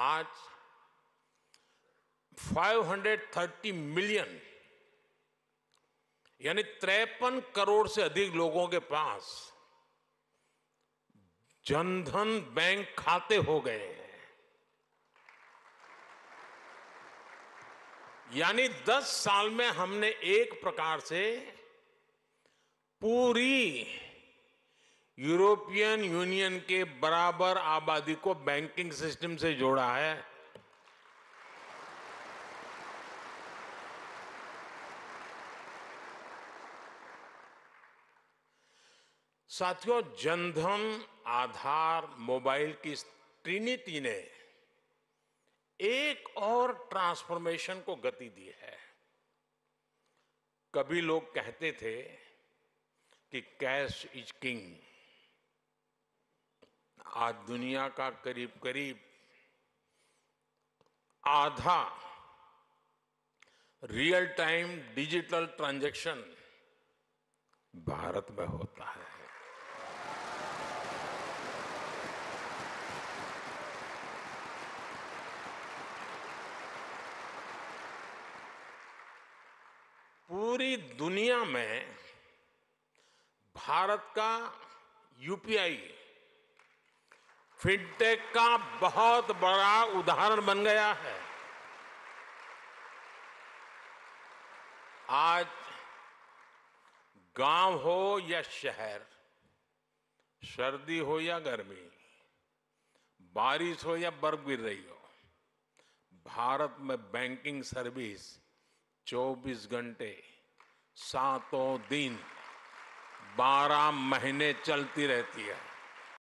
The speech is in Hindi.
आज 530 मिलियन यानी त्रेपन करोड़ से अधिक लोगों के पास जनधन बैंक खाते हो गए हैं यानी 10 साल में हमने एक प्रकार से पूरी यूरोपियन यूनियन के बराबर आबादी को बैंकिंग सिस्टम से जोड़ा है साथियों जनधन आधार मोबाइल की ट्रिनिटी ने एक और ट्रांसफॉर्मेशन को गति दी है कभी लोग कहते थे कि कैश इज किंग आज दुनिया का करीब करीब आधा real time digital transaction Bharat में होता है पूरी दुनिया में भारत का यूपीआई फिनटेक का बहुत बड़ा उदाहरण बन गया है आज गांव हो या शहर सर्दी हो या गर्मी बारिश हो या बर्फ गिर रही हो भारत में बैंकिंग सर्विस 24 घंटे सातों दिन 12 महीने चलती रहती है